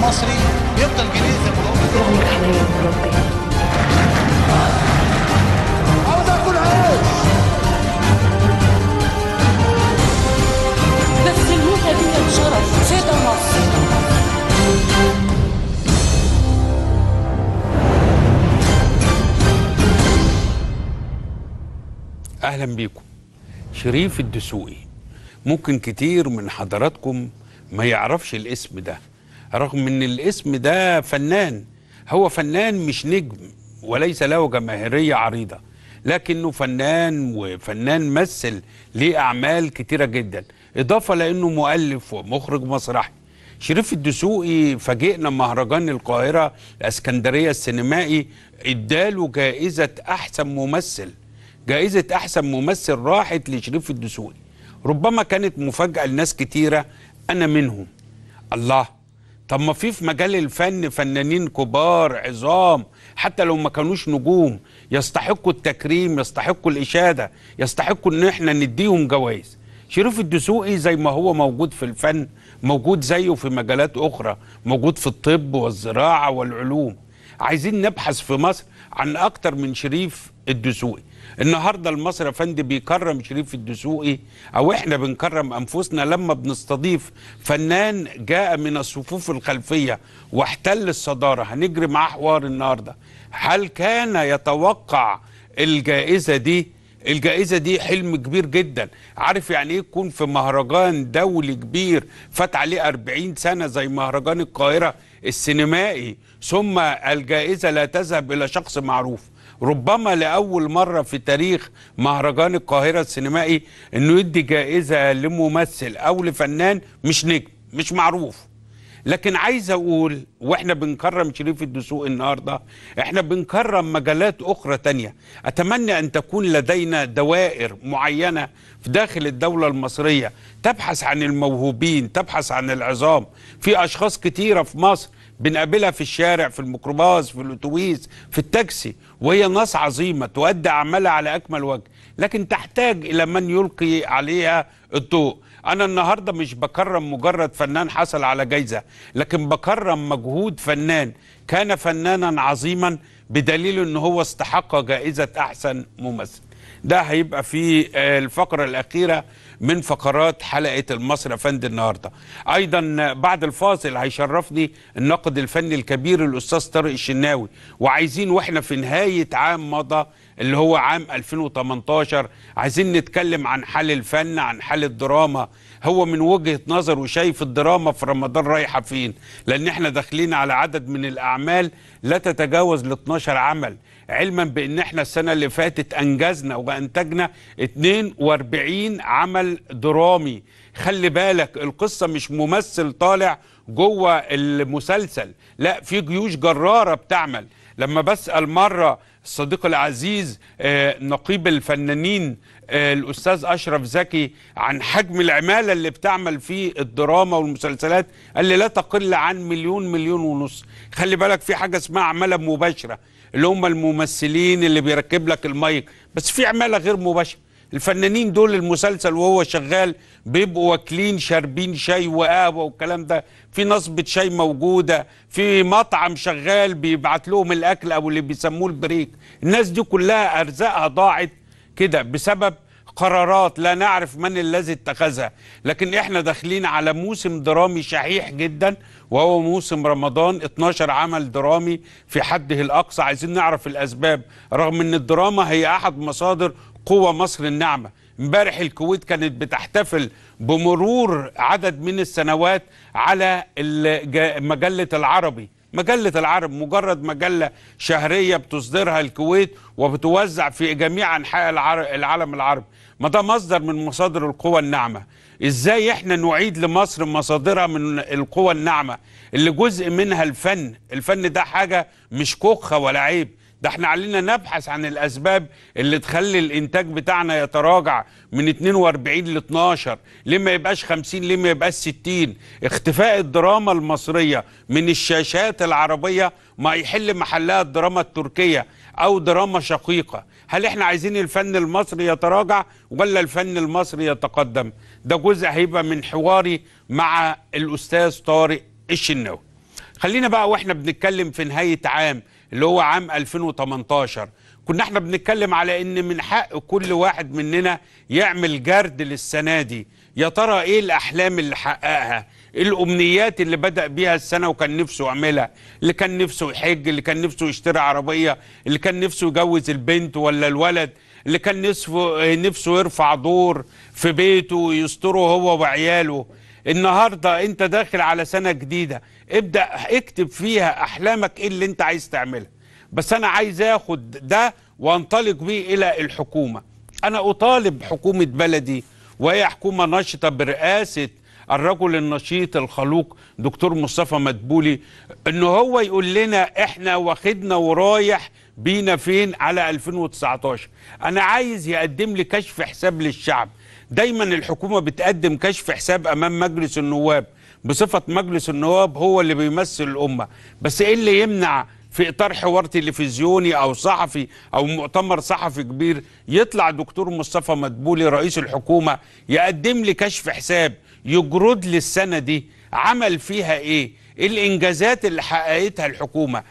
المصري يفضل جنيه زي ما هو اكل عيش مصر اهلا بيكم شريف الدسوقي ممكن كتير من حضراتكم ما يعرفش الاسم ده رغم ان الاسم ده فنان هو فنان مش نجم وليس له جماهيريه عريضه لكنه فنان وفنان مثل ليه اعمال كتيره جدا اضافه لانه مؤلف ومخرج مسرحي شريف الدسوقي فاجئنا مهرجان القاهره الاسكندريه السينمائي اداله جائزه احسن ممثل جائزه احسن ممثل راحت لشريف الدسوقي ربما كانت مفاجاه لناس كتيره انا منهم الله طب ما في في مجال الفن فنانين كبار عظام حتى لو ما كانوش نجوم يستحقوا التكريم يستحقوا الإشادة يستحقوا إن إحنا نديهم جوائز شريف الدسوقي زي ما هو موجود في الفن موجود زيه في مجالات أخرى موجود في الطب والزراعة والعلوم عايزين نبحث في مصر عن أكتر من شريف الدسوقي النهارده المصري يا فندم بيكرم شريف الدسوقي او احنا بنكرم انفسنا لما بنستضيف فنان جاء من الصفوف الخلفيه واحتل الصداره هنجري معاه حوار النهارده هل كان يتوقع الجائزه دي الجائزه دي حلم كبير جدا عارف يعني ايه يكون في مهرجان دولي كبير فات عليه 40 سنه زي مهرجان القاهره السينمائي ثم الجائزه لا تذهب الى شخص معروف ربما لاول مره في تاريخ مهرجان القاهره السينمائي انه يدي جائزه لممثل او لفنان مش نجم مش معروف لكن عايز اقول واحنا بنكرم شريف الدسوق النهارده احنا بنكرم مجالات اخرى تانية اتمنى ان تكون لدينا دوائر معينه في داخل الدوله المصريه تبحث عن الموهوبين تبحث عن العظام في اشخاص كتيره في مصر بنقابلها في الشارع في الميكروباص في الاتوبيس في التاكسي وهي ناس عظيمه تؤدي اعمالها على اكمل وجه لكن تحتاج الى من يلقي عليها الضوء انا النهارده مش بكرم مجرد فنان حصل على جايزه لكن بكرم مجهود فنان كان فنانا عظيما بدليل ان هو استحق جائزه احسن ممثل ده هيبقى في آه، الفقرة الأخيرة من فقرات حلقة المصري فند النهاردة أيضا آه، بعد الفاصل هيشرفني الناقد الفني الكبير الأستاذ طارق الشناوي وعايزين وإحنا في نهاية عام مضى اللي هو عام 2018 عايزين نتكلم عن حال الفن عن حال الدراما هو من وجهة نظره شايف الدراما في رمضان رايحة فين لأن احنا داخلين على عدد من الأعمال لا تتجاوز ال 12 عمل علما بان احنا السنه اللي فاتت انجزنا وانتجنا 42 عمل درامي خلي بالك القصه مش ممثل طالع جوه المسلسل لا في جيوش جراره بتعمل لما بسال مره الصديق العزيز آه، نقيب الفنانين آه، الاستاذ اشرف زكي عن حجم العماله اللي بتعمل في الدراما والمسلسلات قال لي لا تقل عن مليون مليون ونص خلي بالك في حاجه اسمها عماله مباشره اللي هم الممثلين اللي بيركب لك المايك بس في عماله غير مباشره الفنانين دول المسلسل وهو شغال بيبقوا واكلين شاربين شاي وقهوه والكلام ده في نصبه شاي موجوده في مطعم شغال بيبعت لهم الاكل او اللي بيسموه البريك الناس دي كلها ارزاقها ضاعت كده بسبب قرارات لا نعرف من الذي اتخذها لكن احنا داخلين على موسم درامي شحيح جدا وهو موسم رمضان 12 عمل درامي في حده الأقصى عايزين نعرف الأسباب رغم أن الدراما هي أحد مصادر قوة مصر الناعمة امبارح الكويت كانت بتحتفل بمرور عدد من السنوات على مجلة العربي مجلة العرب مجرد مجلة شهرية بتصدرها الكويت وبتوزع في جميع أنحاء العالم العربي ما ده مصدر من مصادر القوى الناعمة إزاي إحنا نعيد لمصر مصادرها من القوى الناعمة اللي جزء منها الفن الفن ده حاجة مش كوخة ولا عيب ده احنا علينا نبحث عن الاسباب اللي تخلي الانتاج بتاعنا يتراجع من 42 ل 12 ليه ما يبقاش 50 ليه ما يبقاش 60 اختفاء الدراما المصريه من الشاشات العربيه ما يحل محلها الدراما التركيه او دراما شقيقه هل احنا عايزين الفن المصري يتراجع ولا الفن المصري يتقدم ده جزء هيبقى من حواري مع الاستاذ طارق الشناوي خلينا بقى واحنا بنتكلم في نهايه عام اللي هو عام 2018 كنا احنا بنتكلم على ان من حق كل واحد مننا يعمل جرد للسنه دي يا ترى ايه الاحلام اللي حققها الامنيات اللي بدا بيها السنه وكان نفسه يعملها اللي كان نفسه يحج اللي كان نفسه يشتري عربيه اللي كان نفسه يجوز البنت ولا الولد اللي كان نفسه نفسه يرفع دور في بيته يستره هو وعياله النهارده انت داخل على سنه جديده ابدا اكتب فيها احلامك ايه اللي انت عايز تعملها بس انا عايز اخد ده وانطلق بيه الى الحكومه انا اطالب حكومه بلدي وهي حكومه ناشطه برئاسه الرجل النشيط الخلوق دكتور مصطفى مدبولي ان هو يقول لنا احنا واخدنا ورايح بينا فين على 2019 انا عايز يقدم لي كشف حساب للشعب دايما الحكومة بتقدم كشف حساب أمام مجلس النواب بصفة مجلس النواب هو اللي بيمثل الأمة بس إيه اللي يمنع في إطار حوار تلفزيوني أو صحفي أو مؤتمر صحفي كبير يطلع دكتور مصطفى مدبولي رئيس الحكومة يقدم لي كشف حساب يجرد لي السنة دي عمل فيها إيه الإنجازات اللي حققتها الحكومة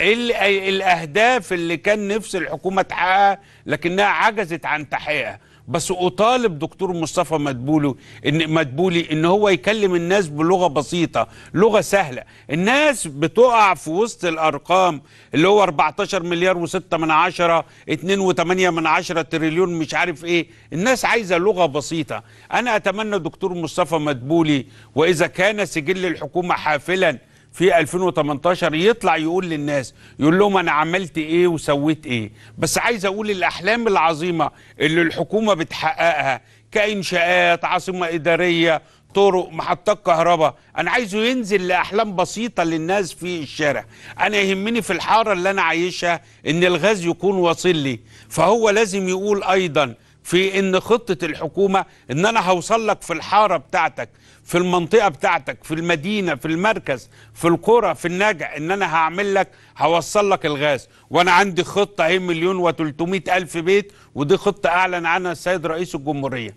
الاهداف اللي كان نفس الحكومه تحققها لكنها عجزت عن تحقيقها بس اطالب دكتور مصطفى مدبولي ان مدبولي ان هو يكلم الناس بلغه بسيطه لغه سهله الناس بتقع في وسط الارقام اللي هو 14 مليار و6 من عشرة 2 و8 من عشرة تريليون مش عارف ايه الناس عايزه لغه بسيطه انا اتمنى دكتور مصطفى مدبولي واذا كان سجل الحكومه حافلا في 2018 يطلع يقول للناس يقول لهم انا عملت ايه وسويت ايه بس عايز اقول الاحلام العظيمه اللي الحكومه بتحققها كانشاءات عاصمه اداريه طرق محطات كهرباء انا عايزه ينزل لاحلام بسيطه للناس في الشارع انا يهمني في الحاره اللي انا عايشها ان الغاز يكون واصل لي فهو لازم يقول ايضا في ان خطه الحكومه ان انا هوصل لك في الحاره بتاعتك في المنطقه بتاعتك في المدينه في المركز في القرى في النجع ان انا هعمل لك هوصل لك الغاز وانا عندي خطه اهي مليون و الف بيت ودي خطه اعلن عنها السيد رئيس الجمهوريه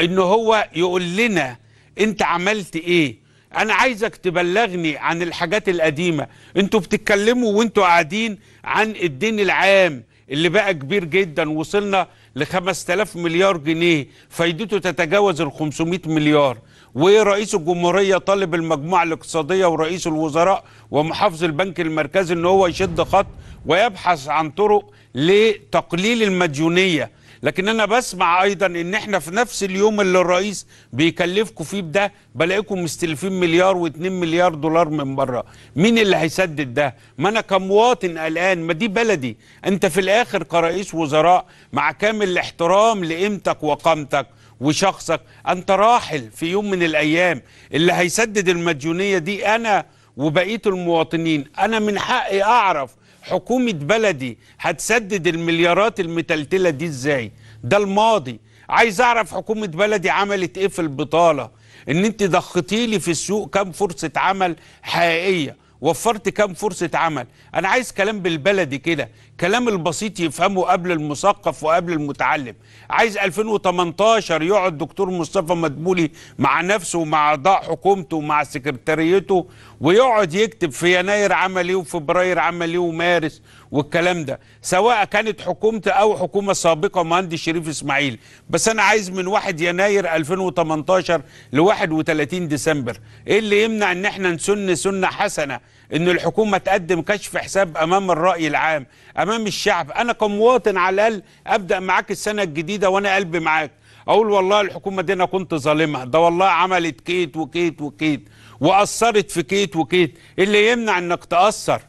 ان هو يقول لنا انت عملت ايه انا عايزك تبلغني عن الحاجات القديمه انتوا بتتكلموا وانتوا قاعدين عن الدين العام اللي بقى كبير جدا وصلنا ل 5000 مليار جنيه فايدته تتجاوز ال 500 مليار ورئيس الجمهوريه طالب المجموعه الاقتصاديه ورئيس الوزراء ومحافظ البنك المركزي ان هو يشد خط ويبحث عن طرق لتقليل المديونيه لكن انا بسمع ايضا ان احنا في نفس اليوم اللي الرئيس بيكلفكم فيه بده بلاقيكم مستلفين مليار و2 مليار دولار من بره مين اللي هيسدد ده ما انا كمواطن قلقان ما دي بلدي انت في الاخر كرئيس وزراء مع كامل الاحترام لقيمتك وقامتك وشخصك انت راحل في يوم من الايام اللي هيسدد المديونيه دي انا وبقيه المواطنين انا من حقي اعرف حكومة بلدي هتسدد المليارات المتلتلة دي ازاي ده الماضي عايز اعرف حكومة بلدي عملت ايه في البطالة ان انت ضختيلي في السوق كام فرصة عمل حقيقية وفرت كام فرصة عمل انا عايز كلام بالبلدي كده الكلام البسيط يفهمه قبل المثقف وقبل المتعلم عايز 2018 يقعد دكتور مصطفى مدبولي مع نفسه ومع اعضاء حكومته ومع سكرتاريته ويقعد يكتب في يناير عمل ايه وفبراير عمل ايه ومارس والكلام ده سواء كانت حكومته او حكومه سابقه مهندس شريف اسماعيل بس انا عايز من 1 يناير 2018 ل 31 ديسمبر ايه اللي يمنع ان احنا نسن سنه حسنه ان الحكومه تقدم كشف حساب امام الراي العام امام الشعب انا كمواطن على الاقل ابدا معاك السنه الجديده وانا قلبي معاك اقول والله الحكومه دي انا كنت ظالمها ده والله عملت كيت وكيت وكيت واثرت في كيت وكيت اللي يمنع انك تاثر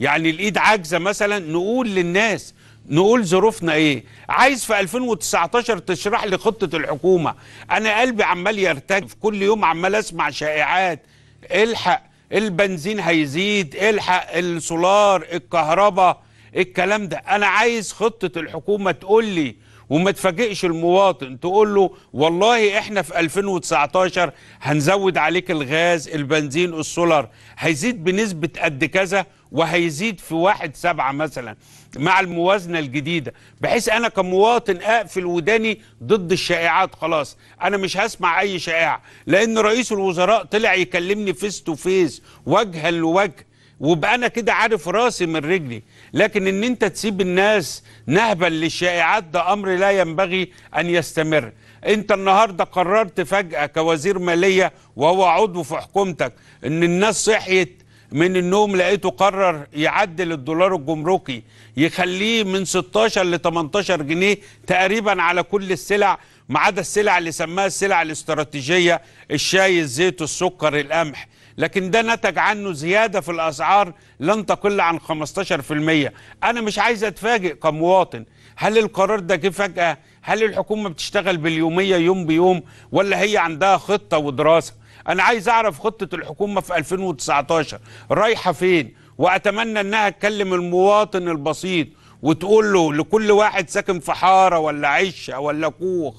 يعني الايد عاجزه مثلا نقول للناس نقول ظروفنا ايه عايز في 2019 تشرح لي خطه الحكومه انا قلبي عمال يرتجف كل يوم عمال اسمع شائعات الحق البنزين هيزيد الحق السولار الكهرباء الكلام ده انا عايز خطه الحكومه تقول لي وما تفاجئش المواطن تقول له والله احنا في 2019 هنزود عليك الغاز البنزين السولار هيزيد بنسبه قد كذا وهيزيد في واحد سبعة مثلا مع الموازنة الجديدة بحيث أنا كمواطن أقفل وداني ضد الشائعات خلاص أنا مش هسمع أي شائعة لأن رئيس الوزراء طلع يكلمني فيس تو فيس وجها لوجه وبقى أنا كده عارف راسي من رجلي لكن إن أنت تسيب الناس نهبا للشائعات ده أمر لا ينبغي أن يستمر انت النهارده قررت فجأة كوزير مالية وهو عضو في حكومتك ان الناس صحيت من النوم لقيته قرر يعدل الدولار الجمركي يخليه من 16 ل 18 جنيه تقريبا على كل السلع ما عدا السلع اللي سماها السلع الاستراتيجيه الشاي الزيت السكر القمح لكن ده نتج عنه زياده في الاسعار لن تقل عن 15% انا مش عايز اتفاجئ كمواطن هل القرار ده جه فجاه هل الحكومه بتشتغل باليوميه يوم بيوم ولا هي عندها خطه ودراسه انا عايز اعرف خطه الحكومه في 2019 رايحه فين واتمنى انها تكلم المواطن البسيط وتقول له لكل واحد ساكن في حاره ولا عشه ولا كوخ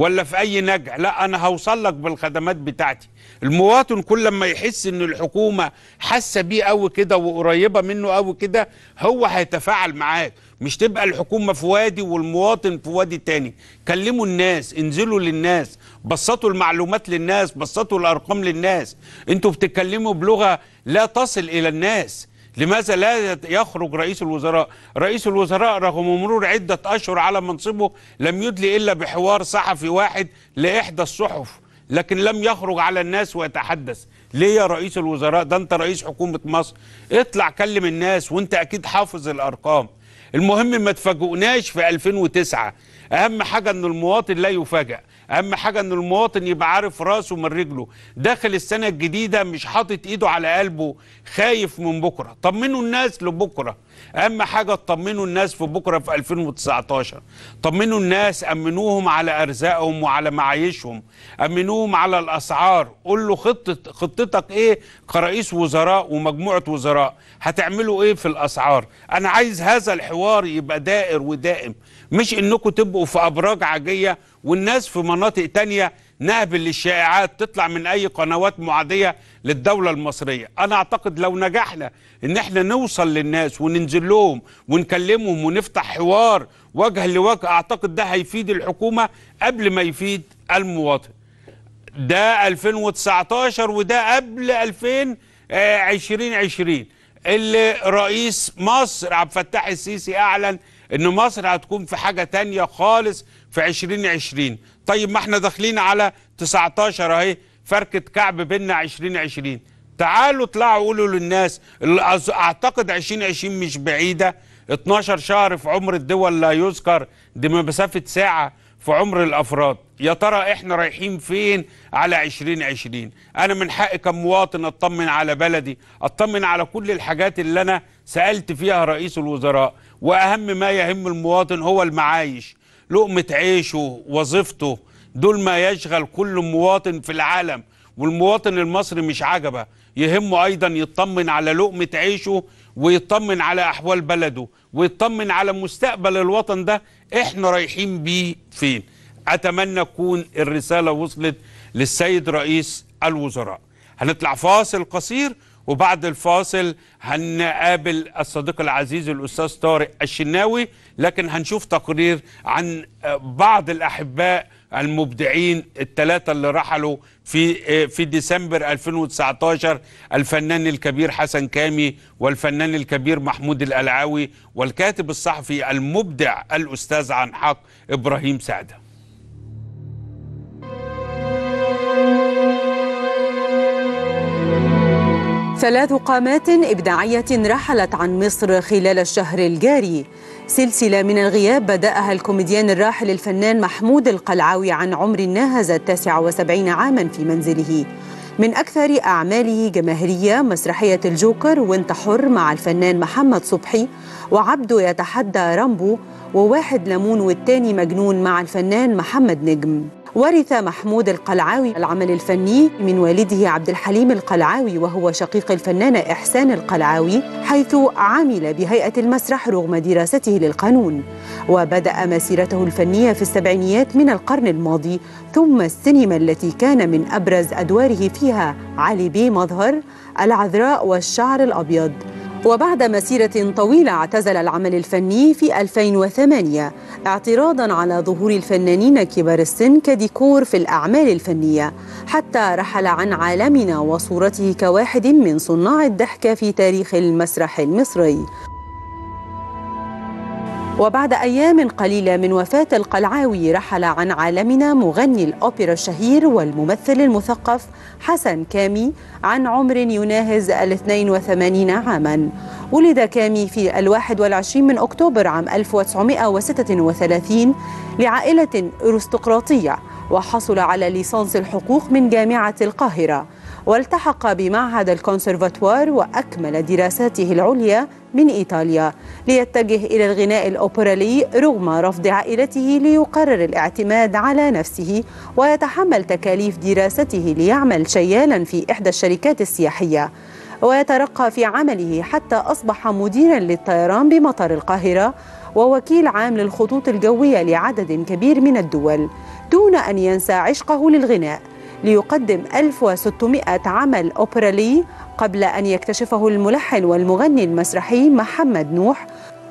ولا في اي نجع لا انا هوصل لك بالخدمات بتاعتي المواطن كل ما يحس ان الحكومه حاسه بيه قوي كده وقريبه منه قوي كده هو هيتفاعل معاك مش تبقى الحكومه في وادي والمواطن في وادي تاني كلموا الناس انزلوا للناس بسطوا المعلومات للناس بسطوا الارقام للناس انتوا بتتكلموا بلغه لا تصل الى الناس لماذا لا يخرج رئيس الوزراء رئيس الوزراء رغم مرور عدة أشهر على منصبه لم يدلي إلا بحوار صحفي واحد لإحدى الصحف لكن لم يخرج على الناس ويتحدث ليه يا رئيس الوزراء ده انت رئيس حكومة مصر اطلع كلم الناس وانت اكيد حافظ الارقام المهم ما تفاجئناش في 2009 اهم حاجة ان المواطن لا يفاجأ اهم حاجه ان المواطن يبقى عارف راسه من رجله داخل السنه الجديده مش حاطط ايده على قلبه خايف من بكره طمنوا الناس لبكره اهم حاجه تطمنوا الناس في بكره في 2019 طمنوا الناس امنوهم على ارزاقهم وعلى معايشهم امنوهم على الاسعار قول له خطه خطتك ايه كرئيس وزراء ومجموعه وزراء هتعملوا ايه في الاسعار انا عايز هذا الحوار يبقى دائر ودائم مش انكم تبقوا في ابراج عاجيه والناس في مناطق تانية نهبل للشائعات تطلع من اي قنوات معاديه للدوله المصريه انا اعتقد لو نجحنا ان احنا نوصل للناس وننزل لهم ونكلمهم ونفتح حوار وجها لوجه اعتقد ده هيفيد الحكومه قبل ما يفيد المواطن ده 2019 وده قبل 2020 اللي رئيس مصر عبد الفتاح السيسي اعلن ان مصر هتكون في حاجه تانية خالص في 2020 طيب ما احنا داخلين على 19 اهي فركه كعب بيننا 2020 تعالوا اطلعوا قولوا للناس اعتقد 2020 مش بعيده 12 شهر في عمر الدول لا يذكر دي مسافه ساعه في عمر الافراد يا ترى احنا رايحين فين على 2020 انا من حقي كمواطن اطمن على بلدي اطمن على كل الحاجات اللي انا سالت فيها رئيس الوزراء واهم ما يهم المواطن هو المعايش لقمه عيشه وظيفته دول ما يشغل كل مواطن في العالم والمواطن المصري مش عجبه يهمه ايضا يطمن على لقمه عيشه ويطمن على احوال بلده ويطمن على مستقبل الوطن ده احنا رايحين بيه فين اتمنى تكون الرساله وصلت للسيد رئيس الوزراء هنطلع فاصل قصير وبعد الفاصل هنقابل الصديق العزيز الأستاذ طارق الشناوي لكن هنشوف تقرير عن بعض الأحباء المبدعين الثلاثة اللي رحلوا في في ديسمبر 2019 الفنان الكبير حسن كامي والفنان الكبير محمود القلعاوي والكاتب الصحفي المبدع الأستاذ عن حق إبراهيم سعده ثلاث قامات إبداعية رحلت عن مصر خلال الشهر الجاري سلسلة من الغياب بدأها الكوميديان الراحل الفنان محمود القلعاوي عن عمر ناهز التاسع وسبعين عاما في منزله من أكثر أعماله جماهيرية مسرحية الجوكر وانت حر مع الفنان محمد صبحي وعبده يتحدى رامبو وواحد ليمون والتاني مجنون مع الفنان محمد نجم ورث محمود القلعاوي العمل الفني من والده عبد الحليم القلعاوي وهو شقيق الفنانة إحسان القلعاوي حيث عمل بهيئة المسرح رغم دراسته للقانون وبدأ مسيرته الفنية في السبعينيات من القرن الماضي ثم السينما التي كان من أبرز أدواره فيها علي بيه مظهر العذراء والشعر الأبيض وبعد مسيرة طويلة اعتزل العمل الفني في 2008 اعتراضا على ظهور الفنانين كبار السن كديكور في الأعمال الفنية حتى رحل عن عالمنا وصورته كواحد من صناع الضحك في تاريخ المسرح المصري وبعد أيام قليلة من وفاة القلعاوي رحل عن عالمنا مغني الأوبرا الشهير والممثل المثقف حسن كامي عن عمر يناهز ال 82 عاما ولد كامي في الواحد والعشرين من أكتوبر عام 1936 لعائلة أرستقراطية وحصل على ليسانس الحقوق من جامعة القاهرة والتحق بمعهد الكونسرفاتوار وأكمل دراساته العليا من إيطاليا ليتجه إلى الغناء الأوبرالي رغم رفض عائلته ليقرر الاعتماد على نفسه ويتحمل تكاليف دراسته ليعمل شيالا في إحدى الشركات السياحية ويترقى في عمله حتى أصبح مديرا للطيران بمطار القاهرة ووكيل عام للخطوط الجوية لعدد كبير من الدول دون أن ينسى عشقه للغناء ليقدم 1600 عمل أوبرالي قبل أن يكتشفه الملحن والمغني المسرحي محمد نوح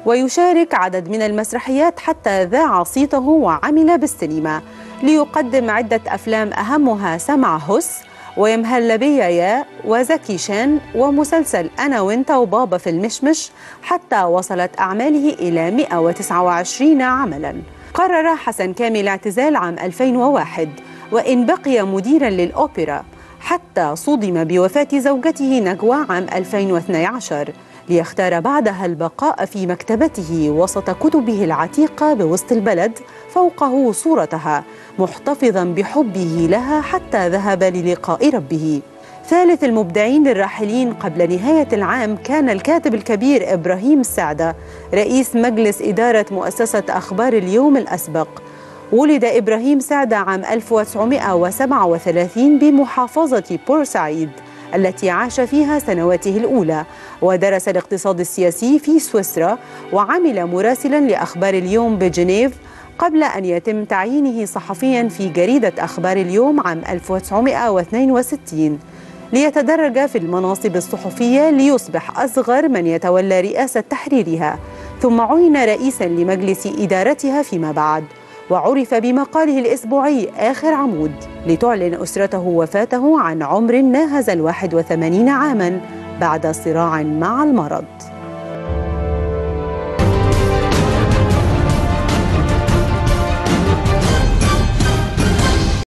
ويشارك عدد من المسرحيات حتى ذاع صيته وعمل بالسينما ليقدم عدة أفلام أهمها سمع هس ويمهل بيا يا وزكي شان ومسلسل أنا وانت وبابا في المشمش حتى وصلت أعماله إلى 129 عملاً قرر حسن كامل الاعتزال عام 2001 وإن بقي مديرا للأوبرا حتى صدم بوفاة زوجته نجوى عام 2012 ليختار بعدها البقاء في مكتبته وسط كتبه العتيقة بوسط البلد فوقه صورتها محتفظا بحبه لها حتى ذهب للقاء ربه ثالث المبدعين للراحلين قبل نهاية العام كان الكاتب الكبير إبراهيم السعدة رئيس مجلس إدارة مؤسسة أخبار اليوم الأسبق ولد إبراهيم سعد عام 1937 بمحافظة بورسعيد التي عاش فيها سنواته الأولى ودرس الاقتصاد السياسي في سويسرا وعمل مراسلا لأخبار اليوم بجنيف قبل أن يتم تعيينه صحفيا في جريدة أخبار اليوم عام 1962 ليتدرج في المناصب الصحفية ليصبح أصغر من يتولى رئاسة تحريرها ثم عين رئيسا لمجلس إدارتها فيما بعد وعرف بمقاله الأسبوعي آخر عمود لتعلن أسرته وفاته عن عمر ناهز الواحد وثمانين عاماً بعد صراع مع المرض